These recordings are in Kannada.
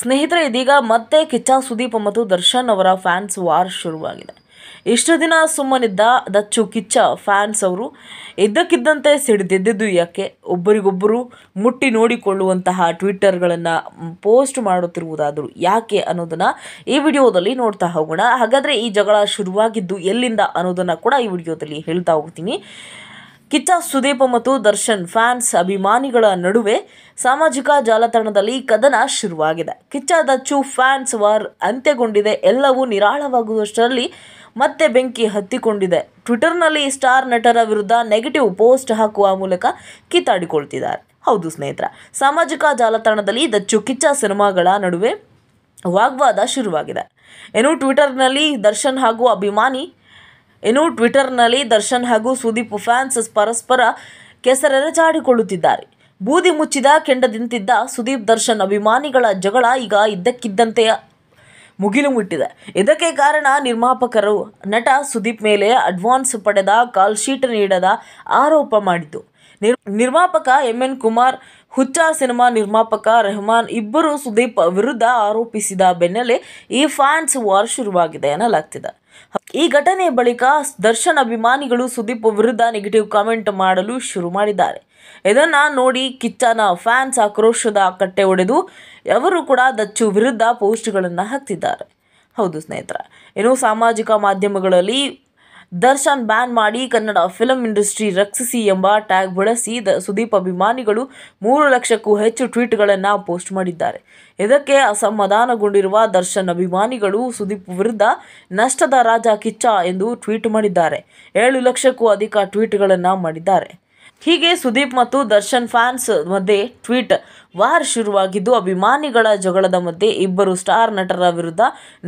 ಸ್ನೇಹಿತರೆ ಇದೀಗ ಮತ್ತೆ ಕಿಚ್ಚ ಸುದೀಪ್ ಮತ್ತು ದರ್ಶನ್ ಅವರ ಫ್ಯಾನ್ಸ್ ವಾರ್ ಶುರುವಾಗಿದೆ ಇಷ್ಟು ದಿನ ಸುಮ್ಮನಿದ್ದ ದಚ್ಚು ಕಿಚ್ಚ ಫ್ಯಾನ್ಸ್ ಅವರು ಇದ್ದಕ್ಕಿದ್ದಂತೆ ಸಿಡಿದೆದ್ದಿದ್ದು ಯಾಕೆ ಒಬ್ಬರಿಗೊಬ್ಬರು ಮುಟ್ಟಿ ನೋಡಿಕೊಳ್ಳುವಂತಹ ಟ್ವಿಟ್ಟರ್ಗಳನ್ನು ಪೋಸ್ಟ್ ಮಾಡುತ್ತಿರುವುದಾದರೂ ಯಾಕೆ ಅನ್ನೋದನ್ನು ಈ ವಿಡಿಯೋದಲ್ಲಿ ನೋಡ್ತಾ ಹೋಗೋಣ ಹಾಗಾದರೆ ಈ ಜಗಳ ಶುರುವಾಗಿದ್ದು ಎಲ್ಲಿಂದ ಅನ್ನೋದನ್ನು ಕೂಡ ಈ ವಿಡಿಯೋದಲ್ಲಿ ಹೇಳ್ತಾ ಹೋಗ್ತೀನಿ ಕಿಚ್ಚ ಸುದೀಪ್ ಮತ್ತು ದರ್ಶನ್ ಫ್ಯಾನ್ಸ್ ಅಭಿಮಾನಿಗಳ ನಡುವೆ ಸಾಮಾಜಿಕ ಜಾಲತಾಣದಲ್ಲಿ ಕದನ ಶುರುವಾಗಿದೆ ಕಿಚ್ಚ ದಚ್ಚು ಫ್ಯಾನ್ಸ್ ವಾರ್ ಅಂತ್ಯಗೊಂಡಿದೆ ಎಲ್ಲವೂ ನಿರಾಳವಾಗುವಷ್ಟರಲ್ಲಿ ಮತ್ತೆ ಬೆಂಕಿ ಹತ್ತಿಕೊಂಡಿದೆ ಟ್ವಿಟರ್ನಲ್ಲಿ ಸ್ಟಾರ್ ನಟರ ವಿರುದ್ಧ ನೆಗೆಟಿವ್ ಪೋಸ್ಟ್ ಹಾಕುವ ಮೂಲಕ ಕಿತ್ತಾಡಿಕೊಳ್ತಿದ್ದಾರೆ ಹೌದು ಸ್ನೇಹಿತರ ಸಾಮಾಜಿಕ ಜಾಲತಾಣದಲ್ಲಿ ದಚ್ಚು ಕಿಚ್ಚ ಸಿನಿಮಾಗಳ ನಡುವೆ ವಾಗ್ವಾದ ಶುರುವಾಗಿದೆ ಏನು ಟ್ವಿಟರ್ನಲ್ಲಿ ದರ್ಶನ್ ಹಾಗೂ ಅಭಿಮಾನಿ ಇನ್ನು ಟ್ವಿಟರ್ನಲ್ಲಿ ದರ್ಶನ್ ಹಾಗೂ ಸುದೀಪ್ ಫ್ಯಾನ್ಸ್ ಪರಸ್ಪರ ಕೆಸರೆರಚಾಡಿಕೊಳ್ಳುತ್ತಿದ್ದಾರೆ ಬೂದಿ ಮುಚ್ಚಿದ ಕೆಂಡದಿಂತಿದ್ದ ಸುದೀಪ್ ದರ್ಶನ್ ಅಭಿಮಾನಿಗಳ ಜಗಳ ಈಗ ಇದ್ದಕ್ಕಿದ್ದಂತೆ ಮುಗಿಲು ಮುಟ್ಟಿದೆ ಇದಕ್ಕೆ ಕಾರಣ ನಿರ್ಮಾಪಕರು ನಟ ಸುದೀಪ್ ಮೇಲೆ ಅಡ್ವಾನ್ಸ್ ಪಡೆದ ಕಾಲ್ಶೀಟ್ ನೀಡದ ಆರೋಪ ಮಾಡಿತು ನಿರ್ ನಿರ್ಮಾಪಕ ಎಂ ಎನ್ ಕುಮಾರ್ ಹುಚ್ಚ ಸಿನಿಮಾ ನಿರ್ಮಾಪಕ ರೆಹಮಾನ್ ಇಬ್ಬರು ಸುದೀಪ್ ವಿರುದ್ಧ ಆರೋಪಿಸಿದ ಬೆನ್ನಲ್ಲೇ ಈ ಫ್ಯಾನ್ಸ್ ವಾರ್ ಶುರುವಾಗಿದೆ ಎನ್ನಲಾಗ್ತಿದೆ ಈ ಘಟನೆ ಬಳಿಕ ದರ್ಶನ್ ಅಭಿಮಾನಿಗಳು ಸುದೀಪ್ ವಿರುದ್ಧ ನೆಗೆಟಿವ್ ಕಾಮೆಂಟ್ ಮಾಡಲು ಶುರು ಮಾಡಿದ್ದಾರೆ ಇದನ್ನು ನೋಡಿ ಕಿಚ್ಚನ ಫ್ಯಾನ್ಸ್ ಆಕ್ರೋಶದ ಕಟ್ಟೆ ಒಡೆದು ಅವರು ಕೂಡ ದಚ್ಚು ವಿರುದ್ಧ ಪೋಸ್ಟ್ಗಳನ್ನು ಹಾಕ್ತಿದ್ದಾರೆ ಹೌದು ಸ್ನೇಹಿತರ ಏನು ಸಾಮಾಜಿಕ ಮಾಧ್ಯಮಗಳಲ್ಲಿ ದರ್ಶನ್ ಬ್ಯಾನ್ ಮಾಡಿ ಕನ್ನಡ ಫಿಲಂ ಇಂಡಸ್ಟ್ರಿ ರಕ್ಷಿಸಿ ಎಂಬ ಟ್ಯಾಗ್ ಬಳಸಿ ದ ಸುದೀಪ್ ಅಭಿಮಾನಿಗಳು ಮೂರು ಲಕ್ಷಕ್ಕೂ ಹೆಚ್ಚು ಟ್ವೀಟ್ಗಳನ್ನು ಪೋಸ್ಟ್ ಮಾಡಿದ್ದಾರೆ ಇದಕ್ಕೆ ಅಸಮಾಧಾನಗೊಂಡಿರುವ ದರ್ಶನ್ ಅಭಿಮಾನಿಗಳು ಸುದೀಪ್ ವಿರುದ್ಧ ನಷ್ಟದ ರಾಜ ಕಿಚ್ಚ ಎಂದು ಟ್ವೀಟ್ ಮಾಡಿದ್ದಾರೆ ಏಳು ಲಕ್ಷಕ್ಕೂ ಅಧಿಕ ಟ್ವೀಟ್ಗಳನ್ನು ಮಾಡಿದ್ದಾರೆ ಹೀಗೆ ಸುದೀಪ್ ಮತ್ತು ದರ್ಶನ್ ಫ್ಯಾನ್ಸ್ ಮಧ್ಯೆ ಟ್ವೀಟ್ ವಾರ್ ಶುರುವಾಗಿದ್ದು ಅಭಿಮಾನಿಗಳ ಜಗಳದ ಮಧ್ಯೆ ಇಬ್ಬರು ಸ್ಟಾರ್ ನಟರ ವಿರುದ್ಧ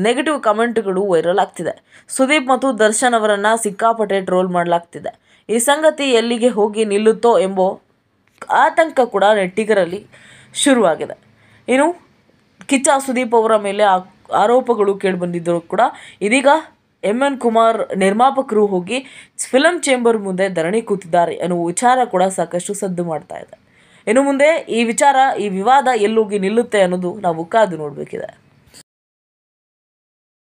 ನೆಗೆಟಿವ್ ಕಮೆಂಟ್ಗಳು ವೈರಲ್ ಆಗ್ತಿದೆ ಸುದೀಪ್ ಮತ್ತು ದರ್ಶನ್ ಅವರನ್ನು ಸಿಕ್ಕಾಪಟ್ಟೆ ಟ್ರೋಲ್ ಮಾಡಲಾಗ್ತಿದೆ ಈ ಸಂಗತಿ ಎಲ್ಲಿಗೆ ಹೋಗಿ ನಿಲ್ಲುತ್ತೋ ಎಂಬ ಆತಂಕ ಕೂಡ ನೆಟ್ಟಿಗರಲ್ಲಿ ಶುರುವಾಗಿದೆ ಇನ್ನು ಕಿಚ್ಚ ಸುದೀಪ್ ಅವರ ಮೇಲೆ ಆರೋಪಗಳು ಕೇಳಿಬಂದಿದ್ದರೂ ಕೂಡ ಇದೀಗ ಎಮ್ ಎನ್ ಕುಮಾರ್ ನಿರ್ಮಾಪಕರು ಹೋಗಿ ಫಿಲಂ ಚೇಂಬರ್ ಮುಂದೆ ಧರಣಿ ಕೂತಿದ್ದಾರೆ ಅನ್ನೋ ವಿಚಾರ ಕೂಡ ಸಾಕಷ್ಟು ಸದ್ದು ಮಾಡ್ತಾ ಇದೆ ಇನ್ನು ಮುಂದೆ ಈ ವಿಚಾರ ಈ ವಿವಾದ ಎಲ್ಲೋಗಿ ನಿಲ್ಲುತ್ತೆ ಅನ್ನೋದು ನಾವು ಕಾದು ನೋಡಬೇಕಿದೆ